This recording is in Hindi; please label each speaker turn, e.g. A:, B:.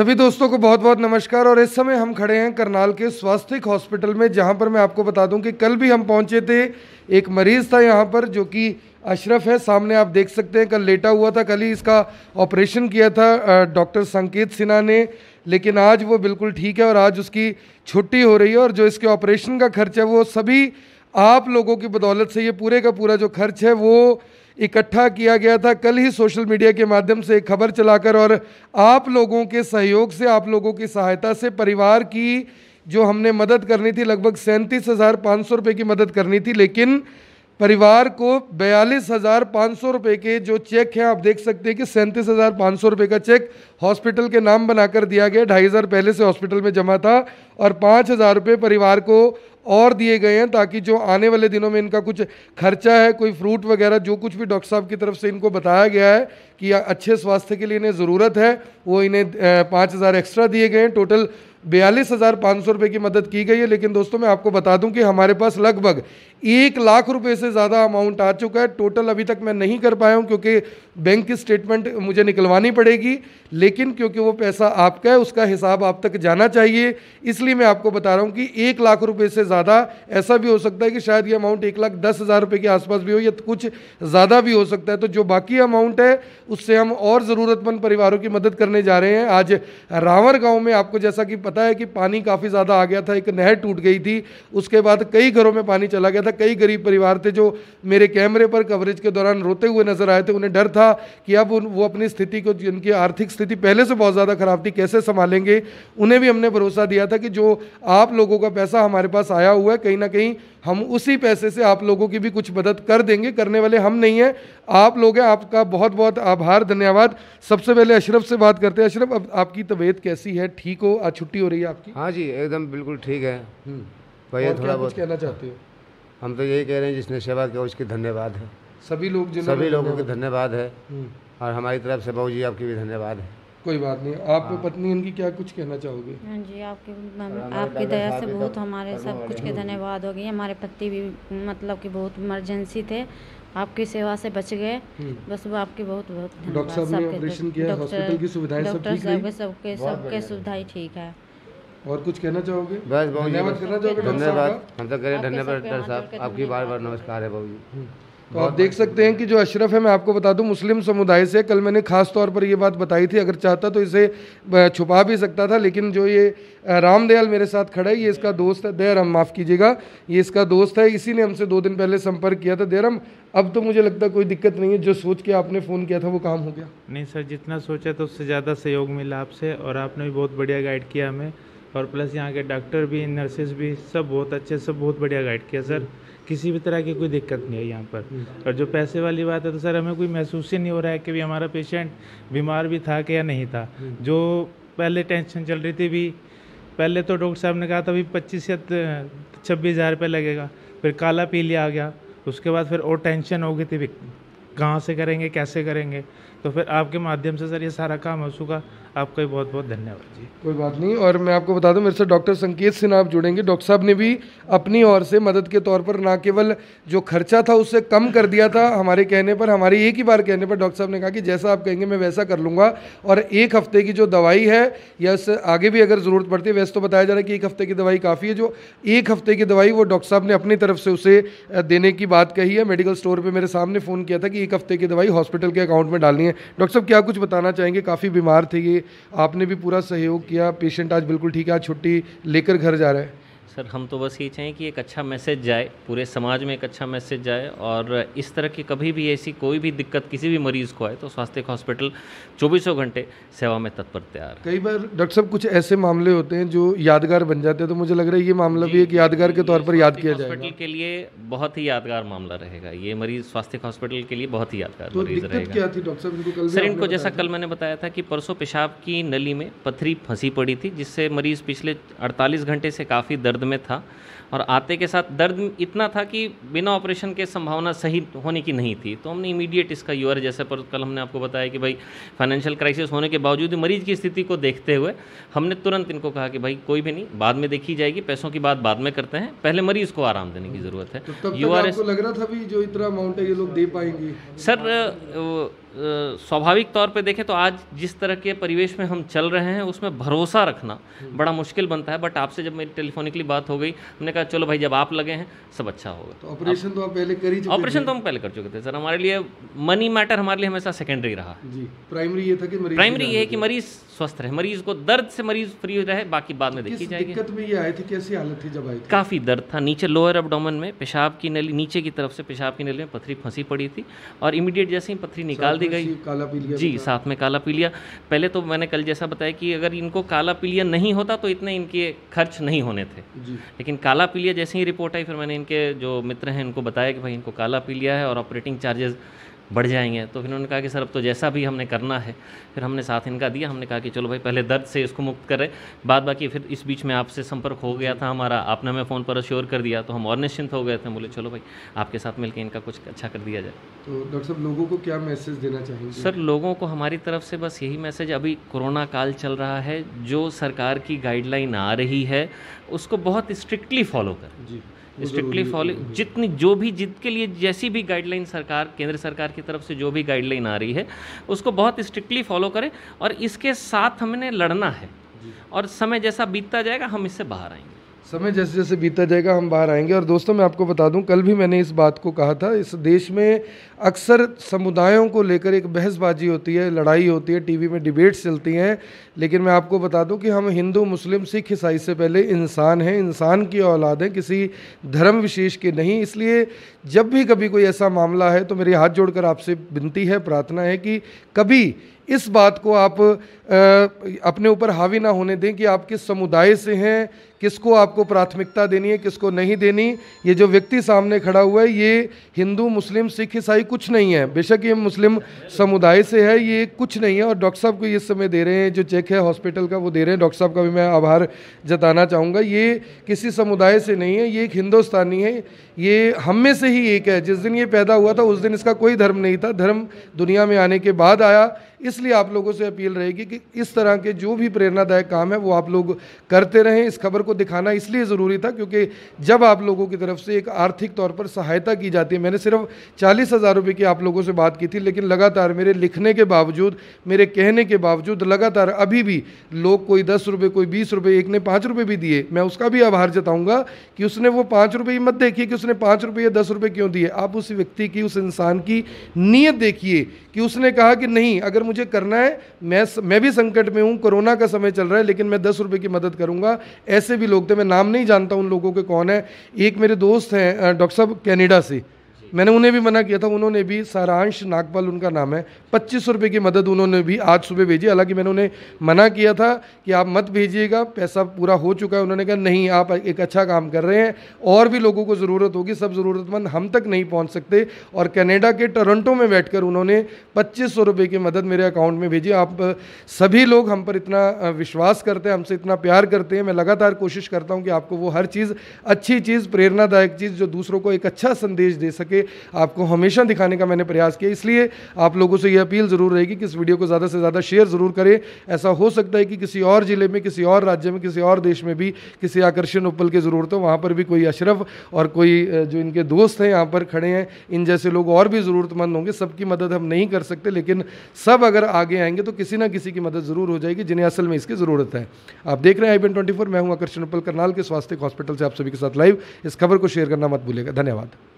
A: सभी दोस्तों को बहुत बहुत नमस्कार और इस समय हम खड़े हैं करनाल के स्वास्थ्य हॉस्पिटल में जहां पर मैं आपको बता दूं कि कल भी हम पहुंचे थे एक मरीज़ था यहां पर जो कि अशरफ है सामने आप देख सकते हैं कल लेटा हुआ था कल ही इसका ऑपरेशन किया था डॉक्टर संकेत सिन्हा ने लेकिन आज वो बिल्कुल ठीक है और आज उसकी छुट्टी हो रही है और जो इसके ऑपरेशन का खर्च है वो सभी आप लोगों की बदौलत से ये पूरे का पूरा जो खर्च है वो इकट्ठा किया गया था कल ही सोशल मीडिया के माध्यम से एक खबर चलाकर और आप लोगों के सहयोग से आप लोगों की सहायता से परिवार की जो हमने मदद करनी थी लगभग सैंतीस हज़ार पाँच सौ रुपये की मदद करनी थी लेकिन परिवार को बयालीस हज़ार पाँच सौ रुपये के जो चेक हैं आप देख सकते हैं कि सैंतीस हज़ार पाँच सौ रुपये का चेक हॉस्पिटल के नाम बनाकर दिया गया ढाई हज़ार पहले से हॉस्पिटल में जमा था और पाँच हज़ार रुपये परिवार को और दिए गए हैं ताकि जो आने वाले दिनों में इनका कुछ खर्चा है कोई फ्रूट वगैरह जो कुछ भी डॉक्टर साहब की तरफ से इनको बताया गया है कि अच्छे स्वास्थ्य के लिए इन्हें ज़रूरत है वो इन्हें पाँच हज़ार एक्स्ट्रा दिए गए हैं टोटल बयालीस हज़ार पाँच सौ रुपये की मदद की गई है लेकिन दोस्तों मैं आपको बता दूं कि हमारे पास लगभग एक लाख रुपए से ज़्यादा अमाउंट आ चुका है टोटल अभी तक मैं नहीं कर पाया हूँ क्योंकि बैंक की स्टेटमेंट मुझे निकलवानी पड़ेगी लेकिन क्योंकि वो पैसा आपका है उसका हिसाब आप तक जाना चाहिए इसलिए मैं आपको बता रहा हूँ कि एक लाख रुपये से ज़्यादा ऐसा भी हो सकता है कि शायद ये अमाउंट एक लाख दस हज़ार रुपये के आसपास भी हो या कुछ ज़्यादा भी हो सकता है तो जो बाकी अमाउंट है उससे हम और ज़रूरतमंद परिवारों की मदद करने जा रहे हैं आज रावर गाँव में आपको जैसा कि पता है कि पानी काफ़ी ज़्यादा आ गया था एक नहर टूट गई थी उसके बाद कई घरों में पानी चला गया था ऐसा कई गरीब परिवार थे जो मेरे कैमरे पर कवरेज के दौरान रोते हुए नजर आए थे उन्हें डर था कि अब वो अपनी स्थिति को जिनकी आर्थिक स्थिति पहले से बहुत ज़्यादा ख़राब थी कैसे संभालेंगे उन्हें भी हमने भरोसा दिया था कि जो आप लोगों का पैसा हमारे पास आया हुआ है कहीं ना कहीं हम उसी पैसे से आप लोगों की भी कुछ मदद कर देंगे करने वाले हम नहीं हैं आप लोग हैं आपका बहुत बहुत आभार धन्यवाद सबसे पहले अशरफ से बात करते हैं अशरफ अब आपकी तबीयत कैसी है ठीक हो आज छुट्टी हो रही है आपकी हाँ जी एकदम बिल्कुल ठीक है हम्म। भैया थोड़ा बहुत कहना चाहते हो
B: हम तो यही कह रहे हैं जिसने सेवा किया उसकी धन्यवाद है सभी लोग जिन सभी लोगों के धन्यवाद है हम्म। और हमारी तरफ से बहू जी आपकी भी धन्यवाद है
A: कोई बात नहीं आप हाँ। पत्नी इनकी क्या कुछ कहना चाहोगे
B: हाँ जी आपकी आपकी दया से बहुत हमारे सब कुछ के धन्यवाद हो गए हमारे पति भी मतलब कि बहुत इमरजेंसी थे आपकी सेवा से बच गए हम्म। बस वो आपकी बहुत बहुत डॉक्टर साहब ने ऑपरेशन किया हॉस्पिटल की सुविधाएं सब ठीक सबके सबके सुविधाएं ठीक है
A: और कुछ कहना चाहोगे बस धन्यवाद करना चाहोगे धन्यवाद हम तो करें धन्यवाद डॉक्टर साहब आपकी
B: बार बार नमस्कार है हम्म। बाबू तो आप देख
A: सकते हैं कि जो अशरफ है मैं आपको बता दूं मुस्लिम समुदाय से कल मैंने खास तौर पर ये बात बताई थी अगर चाहता तो इसे छुपा भी सकता था लेकिन जो ये रामदयाल मेरे साथ खड़ा है ये इसका दोस्त है दयाराम माफ़ कीजिएगा ये इसका दोस्त है इसी ने हमसे दो दिन पहले संपर्क किया था दयाराम अब तो मुझे लगता कोई दिक्कत नहीं है जो सोच के आपने फ़ोन किया था वो काम हो गया
B: नहीं सर जितना सोचा तो उससे ज़्यादा सहयोग मिला आपसे और आपने भी बहुत बढ़िया गाइड किया हमें और प्लस यहाँ के डॉक्टर भी नर्सेज भी सब बहुत अच्छे सब बहुत बढ़िया गाइड किया सर किसी भी तरह की कोई दिक्कत नहीं है यहाँ पर हम्म। और जो पैसे वाली बात है तो सर हमें कोई महसूस ही नहीं हो रहा है कि भी हमारा पेशेंट बीमार भी था कि या नहीं था हम्म। जो पहले टेंशन चल रही थी भी पहले तो डॉक्टर साहब ने कहा था भी पच्चीस या छब्बीस हज़ार रुपये लगेगा फिर काला पी लिया आ गया उसके बाद फिर और टेंशन हो गई थी भी कहाँ से करेंगे कैसे करेंगे तो फिर आपके माध्यम से सर ये सारा काम हो चुका आपका भी बहुत बहुत धन्यवाद
A: जी कोई बात नहीं और मैं आपको बता दूं मेरे से डॉक्टर संकेत सिन्हा आप जुड़ेंगे डॉक्टर साहब ने भी अपनी ओर से मदद के तौर पर ना केवल जो खर्चा था उससे कम कर दिया था हमारे कहने पर हमारे एक ही बार कहने पर डॉक्टर साहब ने कहा कि जैसा आप कहेंगे मैं वैसा कर लूँगा और एक हफ्ते की जो दवाई है या उससे आगे भी अगर ज़रूरत पड़ती है वैसे तो बताया जा रहा है कि एक हफ्ते की दवाई काफ़ी है जो एक हफ्ते की दवाई वो डॉक्टर साहब ने अपनी तरफ से उसे देने की बात कही है मेडिकल स्टोर पर मेरे सामने फ़ोन किया था कि एक हफ्ते की दवाई हॉस्पिटल के अकाउंट में डालनी है डॉक्टर साहब क्या कुछ बताना चाहेंगे काफ़ी बीमार थे ये आपने भी पूरा सहयोग किया पेशेंट आज बिल्कुल ठीक है आज छुट्टी लेकर घर जा रहा है
B: सर हम तो बस ये चाहें कि एक अच्छा मैसेज जाए पूरे समाज में एक अच्छा मैसेज जाए और इस तरह की कभी भी ऐसी कोई भी दिक्कत किसी भी मरीज़ को आए तो स्वास्थ्य हॉस्पिटल चौबीसों घंटे सेवा में तत्पर तैयार
A: कई बार डॉक्टर साहब कुछ ऐसे मामले होते हैं जो यादगार बन जाते हैं तो मुझे लग रहा है ये मामला भी एक यादगार के तौर पर याद किया जाए हॉस्पिटल
B: के लिए बहुत ही यादगार मामला रहेगा ये मरीज स्वास्थ्य हॉस्पिटल के लिए बहुत ही यादगार तो मरीज रहेगा सर इनको जैसा कल मैंने बताया था कि परसों पेशाब की नली में पथरी फंसी पड़ी थी जिससे मरीज पिछले अड़तालीस घंटे से काफ़ी दर्द दर्द में था और आते के साथ दर्द इतना था कि बिना ऑपरेशन के संभावना सही होने की नहीं थी तो हमने इमीडिएट इसका यूर जैसे पर कल हमने आपको बताया कि भाई फाइनेंशियल क्राइसिस होने के बावजूद मरीज की स्थिति को देखते हुए हमने तुरंत इनको कहा कि भाई कोई भी नहीं बाद में देखी जाएगी पैसों की बात बाद में करते हैं पहले मरीज को आराम देने की हम्म। ज़रूरत है तो यू आर एस
A: लग रहा था भी जो इतना अमाउंट है ये लोग दे पाएंगे
B: सर स्वाभाविक तौर पे देखें तो आज जिस तरह के परिवेश में हम चल रहे हैं उसमें भरोसा रखना हम्म। बड़ा मुश्किल बनता है बट आपसे जब मेरी टेलीफोनिकली बात हो गई हमने कहा चलो भाई जब आप लगे हैं सब अच्छा होगा तो ऑपरेशन तो आप पहले कर ही ऑपरेशन तो हम पहले कर चुके थे सर हमारे लिए मनी मैटर हमारे लिए हमेशा सेकेंडरी रहा जी प्राइमरी ये था कि मरीज प्राइमरी ये है कि मरीज स्वस्थ रहे मरीज को दर्द से मरीज फ्री रहे बाकी बाद में देखी जाएगी दिक्कत में ये आई थी कैसी हालत थी जब आई काफ़ी दर्द था नीचे लोअर अपडोमन में पेशाब की नली नीचे की तरफ से पेशाब की नली में पथरी फंसी पड़ी थी और इमीडिएट जैसे ही पथरी निकाल दी गई काला पीलिया जी साथ में काला पीलिया पहले तो मैंने कल जैसा बताया कि अगर इनको काला पीलिया नहीं होता तो इतने इनके खर्च नहीं होने थे लेकिन काला पीलिया जैसे ही रिपोर्ट आई फिर मैंने इनके जो मित्र हैं इनको बताया कि भाई इनको काला पीलिया है और ऑपरेटिंग चार्जेज़ बढ़ जाएंगे तो फिर उन्होंने कहा कि सर अब तो जैसा भी हमने करना है फिर हमने साथ इनका दिया हमने कहा कि चलो भाई पहले दर्द से इसको मुक्त करें बाद बाकी फिर इस बीच में आपसे संपर्क हो गया था हमारा आपने हमें फ़ोन पर अश्योर कर दिया तो हम और निश्चिंत हो गए थे बोले चलो भाई आपके साथ मिलकर इनका कुछ अच्छा कर दिया जाए
A: तो डॉक्टर साहब लोगों को क्या मैसेज देना चाहिए सर
B: लोगों को हमारी तरफ से बस यही मैसेज अभी कोरोना काल चल रहा है जो सरकार की गाइडलाइन आ रही है उसको बहुत स्ट्रिक्टली फॉलो करें जी स्ट्रिक्टली फॉलो जितनी जो भी जित के लिए जैसी भी गाइडलाइन सरकार केंद्र सरकार की तरफ से जो भी गाइडलाइन आ रही है उसको बहुत स्ट्रिक्टली फॉलो करें और इसके साथ हमने लड़ना है और समय जैसा बीतता जाएगा हम इससे बाहर आएंगे
A: समय जैसे जैसे बीता जाएगा हम बाहर आएंगे और दोस्तों मैं आपको बता दूं कल भी मैंने इस बात को कहा था इस देश में अक्सर समुदायों को लेकर एक बहसबाजी होती है लड़ाई होती है टीवी में डिबेट्स चलती हैं लेकिन मैं आपको बता दूं कि हम हिंदू मुस्लिम सिख ईसाई से पहले इंसान हैं इंसान की औलाद हैं किसी धर्म विशेष के नहीं इसलिए जब भी कभी कोई ऐसा मामला है तो मेरे हाथ जोड़कर आपसे विनती है प्रार्थना है कि कभी इस बात को आप आ, अपने ऊपर हावी ना होने दें कि आप किस समुदाय से हैं किसको आपको प्राथमिकता देनी है किसको नहीं देनी ये जो व्यक्ति सामने खड़ा हुआ है ये हिंदू मुस्लिम सिख ईसाई कुछ नहीं है बेशक ये मुस्लिम समुदाय से है ये कुछ नहीं है और डॉक्टर साहब को ये समय दे रहे हैं जो चेक है हॉस्पिटल का वो दे रहे हैं डॉक्टर साहब का भी मैं आभार जताना चाहूँगा ये किसी समुदाय से नहीं है ये एक हिंदुस्तानी है ये हम में से ही एक है जिस दिन ये पैदा हुआ था उस दिन इसका कोई धर्म नहीं था धर्म दुनिया में आने के बाद आया इसलिए आप लोगों से अपील रहेगी कि इस तरह के जो भी प्रेरणादायक काम है वो आप लोग करते रहें इस खबर को दिखाना इसलिए ज़रूरी था क्योंकि जब आप लोगों की तरफ से एक आर्थिक तौर पर सहायता की जाती है मैंने सिर्फ चालीस हज़ार रुपये की आप लोगों से बात की थी लेकिन लगातार मेरे लिखने के बावजूद मेरे कहने के बावजूद लगातार अभी भी लोग कोई दस रुपये कोई बीस रुपये एक ने पाँच रुपये भी दिए मैं उसका भी आभार जताऊँगा कि उसने वो पाँच रुपये मत देखिए कि उसने पाँच रुपये या दस रुपये क्यों दिए आप उस व्यक्ति की उस इंसान की नीयत देखिए कि उसने कहा कि नहीं अगर मुझे करना है मैं मैं भी संकट में हूँ कोरोना का समय चल रहा है लेकिन मैं दस रुपये की मदद करूँगा ऐसे भी लोग थे मैं नाम नहीं जानता उन लोगों के कौन है एक मेरे दोस्त हैं डॉक्टर साहब कैनेडा से मैंने उन्हें भी मना किया था उन्होंने भी सारांश नागपाल उनका नाम है पच्चीस रुपये की मदद उन्होंने भी आज सुबह भेजी हालांकि मैंने उन्हें मना किया था कि आप मत भेजिएगा पैसा पूरा हो चुका है उन्होंने कहा नहीं आप एक अच्छा काम कर रहे हैं और भी लोगों को ज़रूरत होगी सब ज़रूरतमंद हम तक नहीं पहुँच सकते और कैनेडा के टोरंटो में बैठ उन्होंने पच्चीस सौ की मदद मेरे अकाउंट में भेजी आप सभी लोग हम पर इतना विश्वास करते हैं हमसे इतना प्यार करते हैं मैं लगातार कोशिश करता हूँ कि आपको वो हर चीज़ अच्छी चीज़ प्रेरणादायक चीज़ जो दूसरों को एक अच्छा संदेश दे सके आपको हमेशा दिखाने का मैंने प्रयास किया इसलिए आप लोगों से यह अपील ज़रूर रहेगी कि इस वीडियो को ज़्यादा से ज़्यादा शेयर ज़रूर करें ऐसा हो सकता है कि किसी और ज़िले में किसी और राज्य में किसी और देश में भी किसी आकर्षण उपल की ज़रूरत हो वहाँ पर भी कोई अशरफ और कोई जो इनके दोस्त हैं यहाँ पर खड़े हैं इन जैसे लोग और भी ज़रूरतमंद होंगे सबकी मदद हम नहीं कर सकते लेकिन सब अगर आगे आएंगे तो किसी ना किसी की मदद ज़रूर हो जाएगी जिन्हें असल में इसकी ज़रूरत है आप देख रहे हैं आई ट्वेंटी ट्वेंटी मैं हूँ आकर्षण उपल करनाल के स्वास्थ्य हॉस्पिटल से आप सभी के साथ लाइव इस खबर को शेयर करना मत भूलेगा धन्यवाद